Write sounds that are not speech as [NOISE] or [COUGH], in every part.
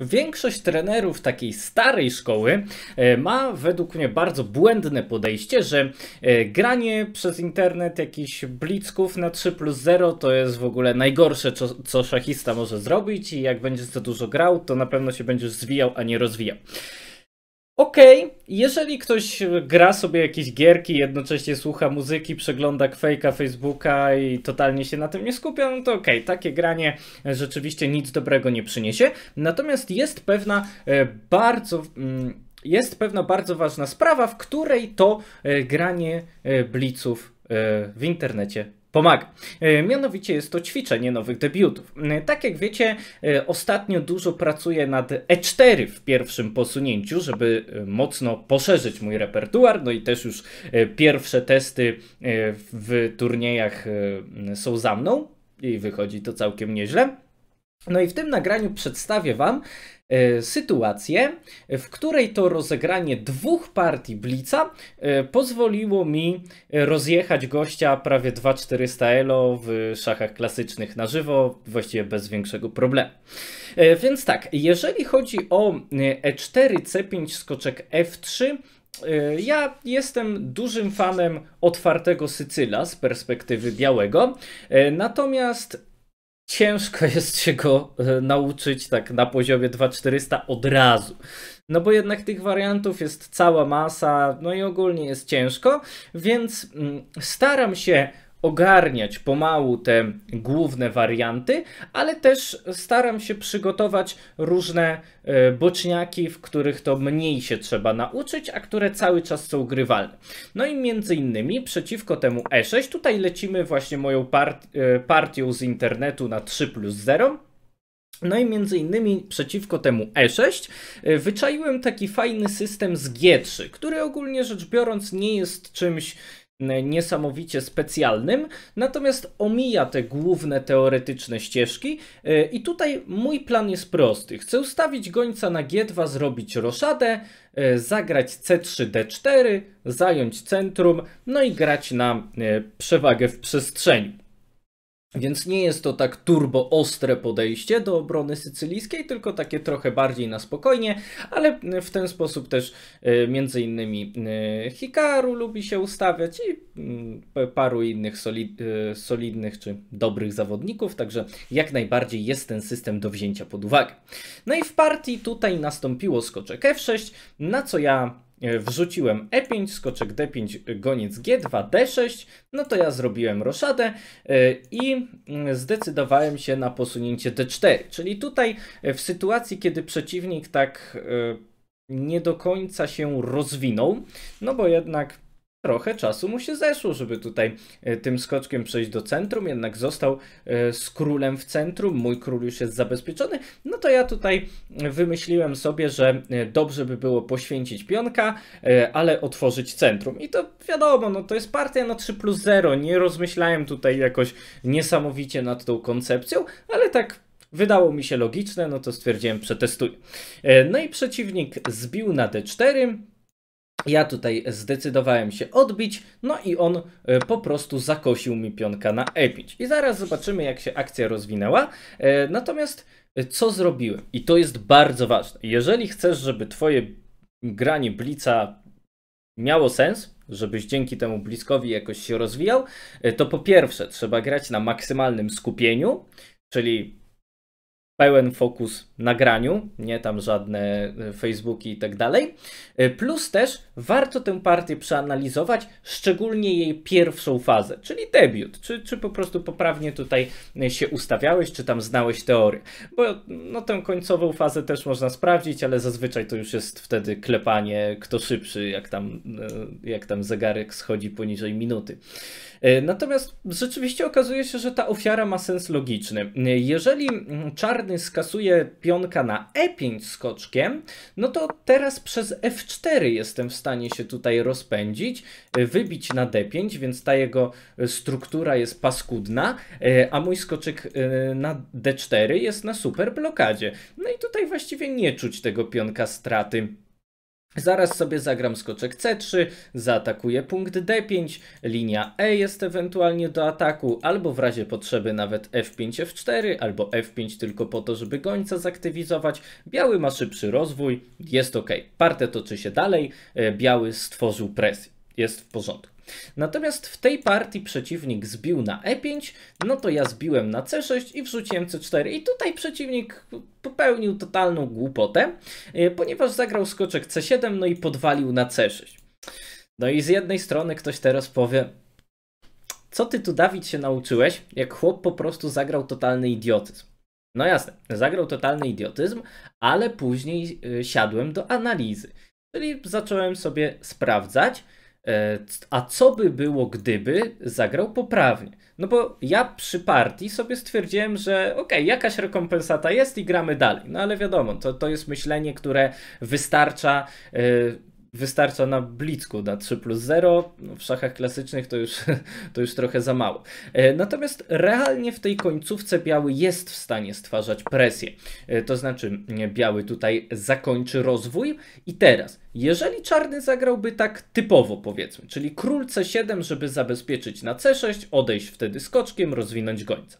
Większość trenerów takiej starej szkoły e, ma według mnie bardzo błędne podejście, że e, granie przez internet jakichś blitzków na 3 plus 0 to jest w ogóle najgorsze, co, co szachista może zrobić i jak będziesz za dużo grał, to na pewno się będziesz zwijał, a nie rozwijał. Okej, okay. jeżeli ktoś gra sobie jakieś gierki, jednocześnie słucha muzyki, przegląda fejka Facebooka i totalnie się na tym nie skupia, no to okej, okay. takie granie rzeczywiście nic dobrego nie przyniesie. Natomiast jest pewna e, bardzo. Mm, jest pewna bardzo ważna sprawa, w której to e, granie e, bliców w internecie pomaga. E, mianowicie jest to ćwiczenie nowych debiutów. E, tak jak wiecie, e, ostatnio dużo pracuję nad E4 w pierwszym posunięciu, żeby mocno poszerzyć mój repertuar, no i też już pierwsze testy w turniejach są za mną i wychodzi to całkiem nieźle. No i w tym nagraniu przedstawię Wam e, sytuację, w której to rozegranie dwóch partii Blitza e, pozwoliło mi rozjechać gościa prawie 2400 elo w szachach klasycznych na żywo, właściwie bez większego problemu. E, więc tak, jeżeli chodzi o e4, c5, skoczek f3, ja jestem dużym fanem otwartego Sycyla z perspektywy białego, natomiast ciężko [LAUGHS] jest się go e, nauczyć tak na poziomie 2400 od razu. No bo jednak tych wariantów jest cała masa, no i ogólnie jest ciężko, więc mm, staram się ogarniać pomału te główne warianty, ale też staram się przygotować różne e, boczniaki, w których to mniej się trzeba nauczyć, a które cały czas są grywalne. No i między innymi przeciwko temu E6, tutaj lecimy właśnie moją part e, partią z internetu na 3 plus 0. No i między innymi przeciwko temu E6 e, wyczaiłem taki fajny system z G3, który ogólnie rzecz biorąc nie jest czymś E, niesamowicie specjalnym, natomiast omija te główne teoretyczne ścieżki. E, I tutaj mój plan jest prosty. Chcę ustawić gońca na G2, zrobić roszadę, e, zagrać C3-D4, zająć centrum, no i grać na przewagę w przestrzeni. Więc nie jest to tak turbo ostre podejście do obrony sycylijskiej, tylko takie trochę bardziej na spokojnie, ale w ten sposób też e, między innymi e, Hikaru lubi się ustawiać i mm, e, paru innych solid, solidnych czy dobrych zawodników, także jak najbardziej jest ten system do wzięcia pod uwagę. No i w partii tutaj nastąpiło skoczek F6, na co ja E, wrzuciłem E5, skoczek D5, goniec G2, D6, no to ja zrobiłem roszadę e, i mm, zdecydowałem się na posunięcie D4. Czyli tutaj e, w sytuacji, kiedy przeciwnik tak nie do końca się rozwinął, no bo jednak trochę czasu mu się zeszło, żeby tutaj e, tym skoczkiem przejść do centrum, jednak został e, z królem w centrum, mój król już jest zabezpieczony, no to ja tutaj wymyśliłem sobie, że e, dobrze by było poświęcić pionka, ale otworzyć centrum. I to wiadomo, no to jest partia na 3 plus 0, nie rozmyślałem tutaj jakoś niesamowicie nad tą koncepcją, ale tak wydało mi się logiczne, no to stwierdziłem przetestuję. No i przeciwnik zbił na d4, ja tutaj zdecydowałem się odbić, no i on e, po prostu zakosił mi pionka na epić. I zaraz zobaczymy, jak się akcja rozwinęła. E, natomiast e, co zrobiłem? I to jest bardzo ważne. Jeżeli chcesz, żeby twoje granie blica miało sens, żebyś dzięki temu bliskowi jakoś się rozwijał, to po pierwsze trzeba grać na maksymalnym skupieniu, czyli pełen fokus na graniu, nie tam żadne e, Facebooki i tak dalej. E, plus też warto tę partię przeanalizować, szczególnie jej pierwszą fazę, czyli debiut. Czy, czy po prostu poprawnie tutaj e, się ustawiałeś, czy tam znałeś teorię. Bo no, tę końcową fazę też można sprawdzić, ale zazwyczaj to już jest wtedy klepanie kto szybszy, jak tam, jak tam zegarek schodzi poniżej minuty. E, natomiast rzeczywiście okazuje się, że ta ofiara ma sens logiczny. Jeżeli mm, czarny skasuje pionka na e5 skoczkiem, no to teraz przez f4 jestem w stanie się tutaj rozpędzić, e, wybić na d5, więc ta jego e, struktura jest paskudna, a mój skoczek na d4 jest na super blokadzie. No i tutaj właściwie nie czuć tego pionka straty. Zaraz sobie zagram skoczek C3, zaatakuję punkt D5, linia E jest ewentualnie do ataku, albo w razie potrzeby nawet F5, F4, albo F5 tylko po to, żeby gońca zaktywizować. Biały ma szybszy rozwój, jest ok. Partę toczy się dalej, e, biały stworzył presję, jest w porządku. Natomiast w tej partii przeciwnik zbił na e5, no to ja zbiłem na c6 i wrzuciłem c4 i tutaj przeciwnik popełnił totalną głupotę, e, ponieważ zagrał skoczek c7, no i podwalił na c6. No i z jednej strony ktoś teraz powie, co ty tu Dawid się nauczyłeś, jak chłop po prostu zagrał totalny idiotyzm. No jasne, zagrał totalny idiotyzm, ale później e, siadłem do analizy. Czyli zacząłem sobie sprawdzać, E, a co by było, gdyby zagrał poprawnie? No bo ja przy partii sobie stwierdziłem, że okej, okay, jakaś rekompensata jest i gramy dalej. No ale wiadomo, to, to jest myślenie, które wystarcza e, wystarcza na blicku, na 3 plus 0. No, w szachach klasycznych to już, [LAUGHS] to już trochę za mało. E, natomiast realnie w tej końcówce biały jest w stanie stwarzać presję. E, to znaczy biały tutaj zakończy rozwój i teraz, jeżeli czarny zagrałby tak typowo powiedzmy, czyli król C7, żeby zabezpieczyć na C6, odejść wtedy skoczkiem, rozwinąć gońca.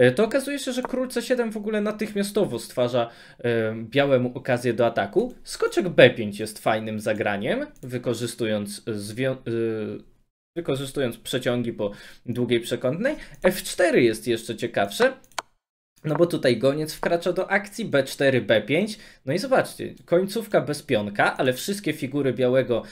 E, to okazuje się, że król C7 w ogóle natychmiastowo stwarza e, białemu okazję do ataku. Skoczek B5 jest fajnym zagraniem, wykorzystując e, wykorzystując przeciągi po długiej przekątnej. F4 jest jeszcze ciekawsze, no bo tutaj goniec wkracza do akcji, B4, B5. No i zobaczcie, końcówka bez pionka, ale wszystkie figury białego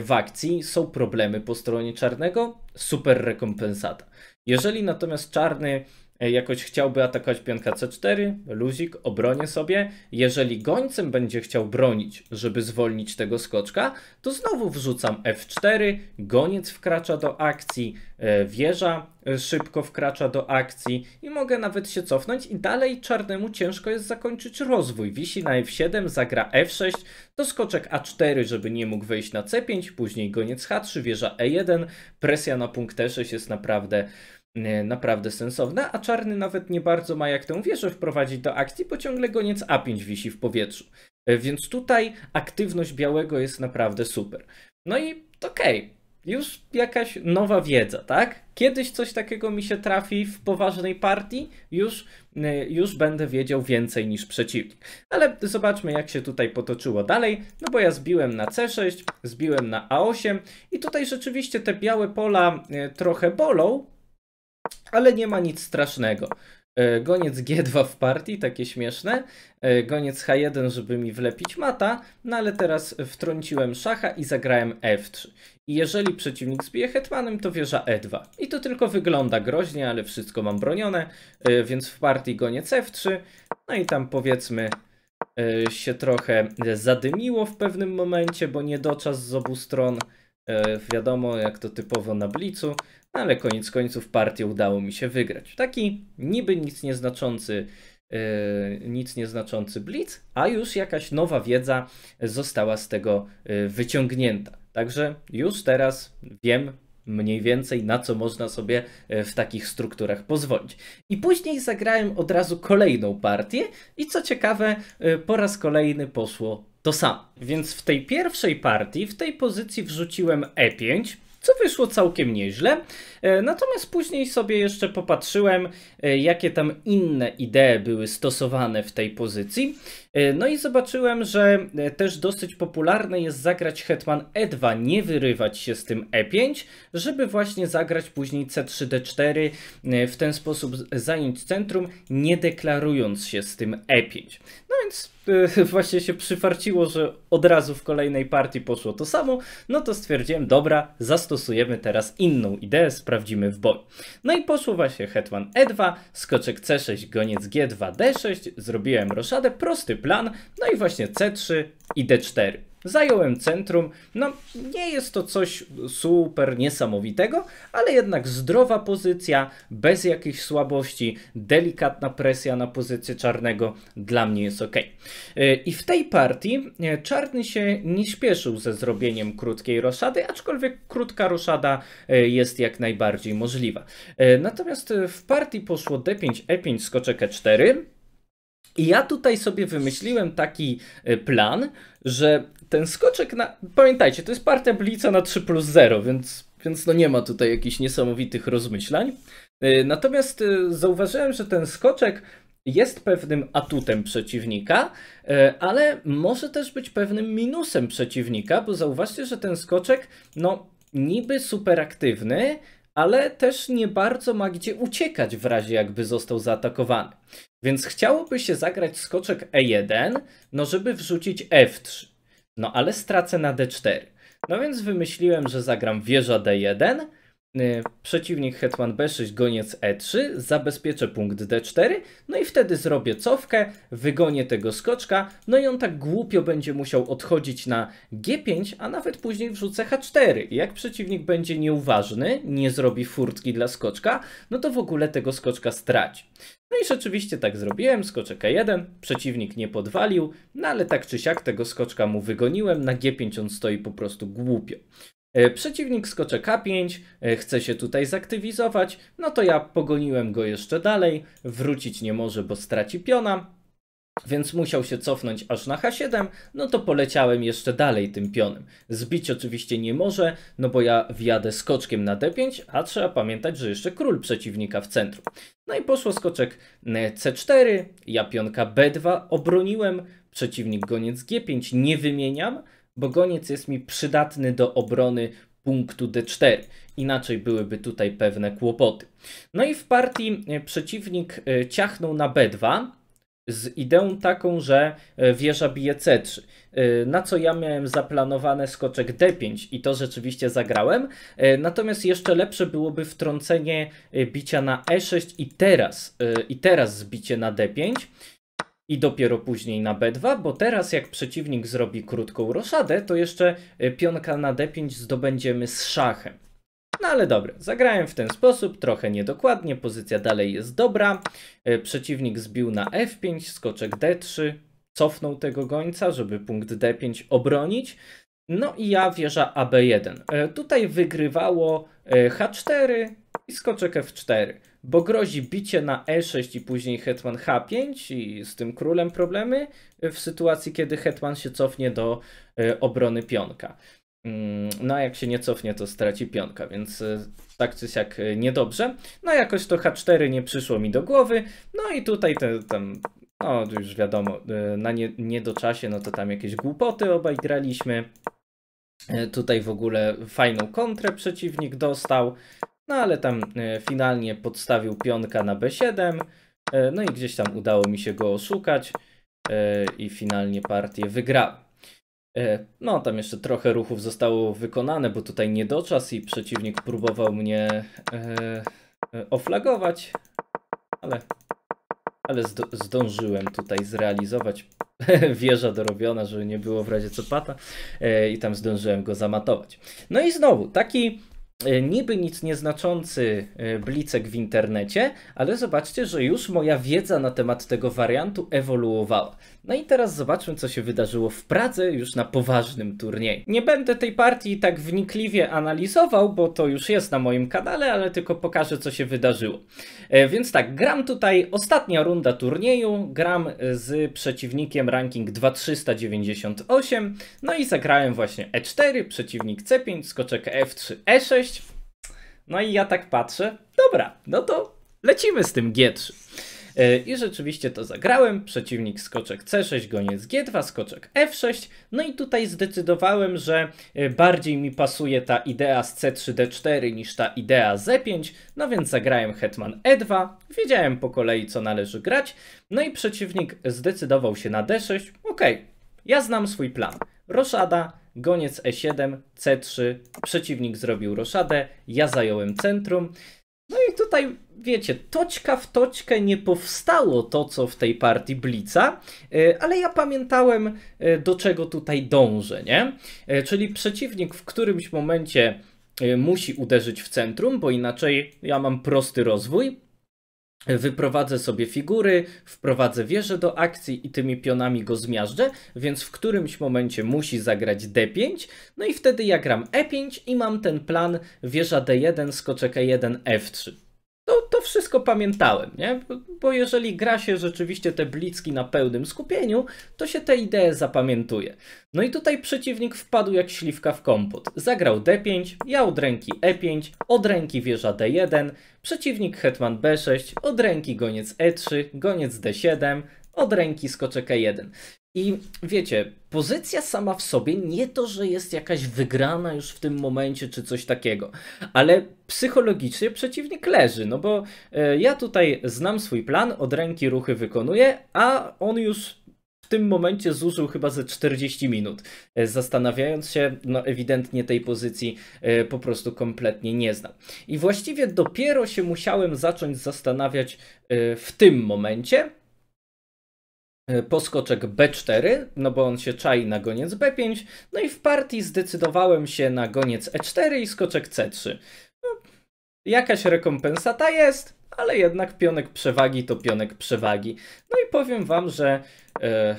w akcji są problemy po stronie czarnego, super rekompensata. Jeżeli natomiast czarny E, jakoś chciałby atakować pionka C4, luzik, obronię sobie. Jeżeli gońcem będzie chciał bronić, żeby zwolnić tego skoczka, to znowu wrzucam F4, goniec wkracza do akcji, e, wieża e, szybko wkracza do akcji i mogę nawet się cofnąć i dalej czarnemu ciężko jest zakończyć rozwój. Wisi na F7, zagra F6, to skoczek A4, żeby nie mógł wejść na C5, później goniec H3, wieża E1, presja na punkt E6 jest naprawdę E, naprawdę sensowna, a czarny nawet nie bardzo ma jak tę wieżę wprowadzić do akcji, bo ciągle goniec A5 wisi w powietrzu. E, więc tutaj aktywność białego jest naprawdę super. No i okej, okay, już jakaś nowa wiedza, tak? Kiedyś coś takiego mi się trafi w poważnej partii, już, e, już będę wiedział więcej niż przeciwnik. Ale zobaczmy, jak się tutaj potoczyło dalej, no bo ja zbiłem na C6, zbiłem na A8 i tutaj rzeczywiście te białe pola trochę bolą, ale nie ma nic strasznego. E, goniec G2 w partii, takie śmieszne. E, goniec H1, żeby mi wlepić mata, no ale teraz wtrąciłem szacha i zagrałem F3. I jeżeli przeciwnik zbije hetmanem, to wieża E2. I to tylko wygląda groźnie, ale wszystko mam bronione, e, więc w partii goniec F3. No i tam powiedzmy się trochę zadymiło w pewnym momencie, bo nie doczas z obu stron. Wiadomo, jak to typowo na blicu ale koniec końców partię udało mi się wygrać. Taki niby nic nieznaczący, yy, nic nieznaczący blitz, a już jakaś nowa wiedza została z tego e, wyciągnięta. Także już teraz wiem, mniej więcej, na co można sobie e, w takich strukturach pozwolić. I później zagrałem od razu kolejną partię i co ciekawe, po raz kolejny poszło to samo. Więc w tej pierwszej partii, w tej pozycji wrzuciłem E5, co wyszło całkiem nieźle. E, natomiast później sobie jeszcze popatrzyłem, e, jakie tam inne idee były stosowane w tej pozycji. E, no i zobaczyłem, że też dosyć popularne jest zagrać Hetman E2, nie wyrywać się z tym E5, żeby właśnie zagrać później C3, D4, w ten sposób zająć centrum, nie deklarując się z tym E5. No więc [LAUGHS] właśnie się przyfarciło, że od razu w kolejnej partii poszło to samo, no to stwierdziłem, dobra, zastosujmy zastosujemy teraz inną ideę, sprawdzimy w boju. No i posuwa się hetman e2, skoczek c6, goniec g2, d6, zrobiłem roszadę, prosty plan, no i właśnie c3 i d4. Zająłem centrum. No, nie jest to coś super niesamowitego, ale jednak zdrowa pozycja, bez jakichś słabości, delikatna presja na pozycję czarnego dla mnie jest ok. I w tej partii y, czarny się nie śpieszył ze zrobieniem krótkiej roszady, aczkolwiek krótka roszada y, jest jak najbardziej możliwa. Y, natomiast w partii poszło d5, e5, skoczek e4. I ja tutaj sobie wymyśliłem taki y, plan, że ten skoczek na. Pamiętajcie, to jest partia blica na 3 plus 0, więc, więc no nie ma tutaj jakichś niesamowitych rozmyślań. Y, natomiast y, zauważyłem, że ten skoczek jest pewnym atutem przeciwnika, ale może też być pewnym minusem przeciwnika, bo zauważcie, że ten skoczek, no niby superaktywny, ale też nie bardzo ma gdzie uciekać w razie jakby został zaatakowany. Więc chciałoby się zagrać skoczek E1, no żeby wrzucić F3. No ale stracę na D4. No więc wymyśliłem, że zagram wieża D1, E, przeciwnik hetman b6, goniec e3, zabezpieczę punkt d4, no i wtedy zrobię cofkę, wygonię tego skoczka, no i on tak głupio będzie musiał odchodzić na g5, a nawet później wrzucę h4. I jak przeciwnik będzie nieuważny, nie zrobi furtki dla skoczka, no to w ogóle tego skoczka straci. No i rzeczywiście tak zrobiłem, skoczek E1, przeciwnik nie podwalił, no ale tak czy siak tego skoczka mu wygoniłem, na G5 on stoi po prostu głupio. E, przeciwnik skocze K5, e, chce się tutaj zaktywizować, no to ja pogoniłem go jeszcze dalej, wrócić nie może, bo straci piona, więc musiał się cofnąć aż na H7, no to poleciałem jeszcze dalej tym pionem. Zbić oczywiście nie może, no bo ja wjadę skoczkiem na D5, a trzeba pamiętać, że jeszcze król przeciwnika w centrum. No i poszło skoczek e, C4, ja pionka B2 obroniłem, przeciwnik goniec G5 nie wymieniam, Bogoniec jest mi przydatny do obrony punktu D4. Inaczej byłyby tutaj pewne kłopoty. No i w partii e, przeciwnik e, ciachnął na B2 z ideą taką, że e, wieża bije C3. Na co ja miałem zaplanowane skoczek D5 i to rzeczywiście zagrałem. Natomiast jeszcze lepsze byłoby wtrącenie bicia na E6 i teraz, i teraz zbicie na D5 i dopiero później na b2, bo teraz jak przeciwnik zrobi krótką roszadę, to jeszcze y, pionka na d5 zdobędziemy z szachem. No ale dobra, zagrałem w ten sposób, trochę niedokładnie, pozycja dalej jest dobra. Y, przeciwnik zbił na f5, skoczek d3, cofnął tego gońca, żeby punkt d5 obronić. No i ja wieża AB1. Y, tutaj wygrywało H4 i skoczek F4 bo grozi bicie na E6 i później hetman H5 i z tym królem problemy y, w sytuacji, kiedy hetman się cofnie do y, obrony pionka. Mm, no a jak się nie cofnie, to straci pionka, więc y, tak czy jak niedobrze. No jakoś to H4 nie przyszło mi do głowy, no i tutaj ten, tam, no już wiadomo, na nie, czasie no to tam jakieś głupoty obaj graliśmy. Tutaj w ogóle fajną kontrę przeciwnik dostał. No ale tam e, finalnie podstawił pionka na B7. E, no i gdzieś tam udało mi się go oszukać e, i finalnie partię wygrał. No, tam jeszcze trochę ruchów zostało wykonane, bo tutaj nie doczas i przeciwnik próbował mnie oflagować, ale, ale zdążyłem tutaj zrealizować [LAUGHS] wieża dorobiona, żeby nie było w razie co pata i tam zdążyłem go zamatować. No i znowu, taki E, niby nic nieznaczący e, blicek w internecie, ale zobaczcie, że już moja wiedza na temat tego wariantu ewoluowała. No i teraz zobaczmy, co się wydarzyło w Pradze już na poważnym turnieju. Nie będę tej partii tak wnikliwie analizował, bo to już jest na moim kanale, ale tylko pokażę, co się wydarzyło. E, więc tak, gram tutaj ostatnia runda turnieju, gram z przeciwnikiem ranking 2398, no i zagrałem właśnie E4, przeciwnik C5, skoczek F3, E6, no i ja tak patrzę, dobra, no to lecimy z tym G3. E, I rzeczywiście to zagrałem. Przeciwnik skoczek C6, goniec G2, skoczek F6. No i tutaj zdecydowałem, że e, bardziej mi pasuje ta idea z C3, D4 niż ta idea z E5. No więc zagrałem hetman E2. Wiedziałem po kolei, co należy grać. No i przeciwnik zdecydował się na D6. Okej, okay, ja znam swój plan. Roszada, goniec E7, C3, przeciwnik zrobił roszadę, ja zająłem centrum. No i tutaj, wiecie, toczka w toczkę nie powstało to, co w tej partii Blica, y, ale ja pamiętałem, y, do czego tutaj dążę, nie? Y, czyli przeciwnik w którymś momencie musi uderzyć w centrum, bo inaczej ja mam prosty rozwój, wyprowadzę sobie figury, wprowadzę wieżę do akcji i tymi pionami go zmiażdżę, więc w którymś momencie musi zagrać D5, no i wtedy ja gram E5 i mam ten plan wieża D1, skoczek E1, F3 to wszystko pamiętałem, nie? Bo jeżeli gra się rzeczywiście te blitzki na pełnym skupieniu, to się te idee zapamiętuje. No i tutaj przeciwnik wpadł jak śliwka w kompot. Zagrał d5, ja od ręki e5, od ręki wieża d1, przeciwnik hetman b6, od ręki goniec e3, goniec d7, od ręki skoczek E1. I wiecie, pozycja sama w sobie nie to, że jest jakaś wygrana już w tym momencie czy coś takiego, ale psychologicznie przeciwnik leży, no bo e, ja tutaj znam swój plan, od ręki ruchy wykonuję, a on już w tym momencie zużył chyba ze 40 minut, e, zastanawiając się, no ewidentnie tej pozycji e, po prostu kompletnie nie znam. I właściwie dopiero się musiałem zacząć zastanawiać w tym momencie, E, poskoczek B4, no bo on się czai na goniec B5, no i w partii zdecydowałem się na goniec E4 i skoczek C3. No, jakaś rekompensata jest, ale jednak pionek przewagi to pionek przewagi. No i powiem wam, że e,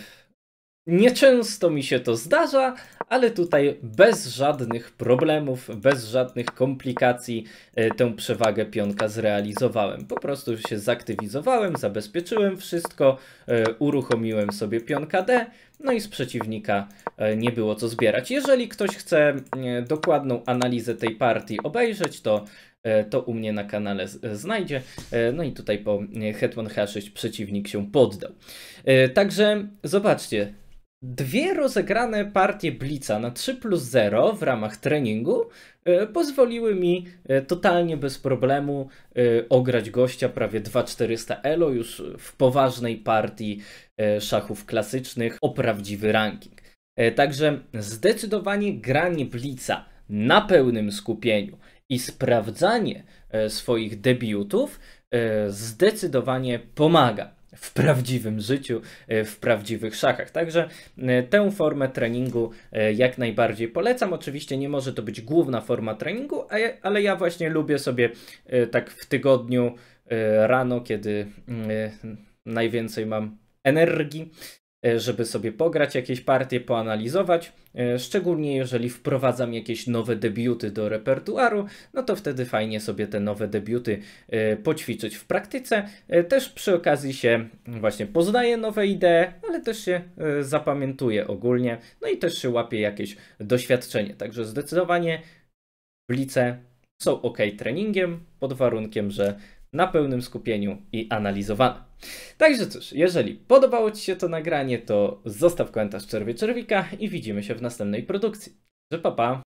nieczęsto mi się to zdarza, ale tutaj bez żadnych problemów, bez żadnych komplikacji e, tę przewagę pionka zrealizowałem. Po prostu się zaktywizowałem, zabezpieczyłem wszystko, e, uruchomiłem sobie pionka D, no i z przeciwnika e, nie było co zbierać. Jeżeli ktoś chce dokładną analizę tej partii obejrzeć, to to u mnie na kanale znajdzie. No i tutaj po Hetman H6 przeciwnik się poddał. Także zobaczcie, Dwie rozegrane partie Blitza na 3 plus 0 w ramach treningu e, pozwoliły mi e, totalnie bez problemu e, ograć gościa prawie 2400 elo już w poważnej partii szachów klasycznych o prawdziwy ranking. Także zdecydowanie granie Blitza na pełnym skupieniu i sprawdzanie swoich debiutów zdecydowanie pomaga w prawdziwym życiu, e, w prawdziwych szachach. Także e, tę formę treningu e, jak najbardziej polecam. Oczywiście nie może to być główna forma treningu, ale ja właśnie lubię sobie tak w tygodniu rano, kiedy mm, najwięcej mam energii, E, żeby sobie pograć jakieś partie, poanalizować. E, szczególnie jeżeli wprowadzam jakieś nowe debiuty do repertuaru, no to wtedy fajnie sobie te nowe debiuty e, poćwiczyć w praktyce. Też przy okazji się mm, właśnie poznaje nowe idee, ale też się zapamiętuje ogólnie, no i też się łapie jakieś doświadczenie. Także zdecydowanie blice są ok treningiem, pod warunkiem, że na pełnym skupieniu i analizowane. Także cóż, jeżeli podobało Ci się to nagranie, to zostaw komentarz Czerwie Czerwika i widzimy się w następnej produkcji. Że papa!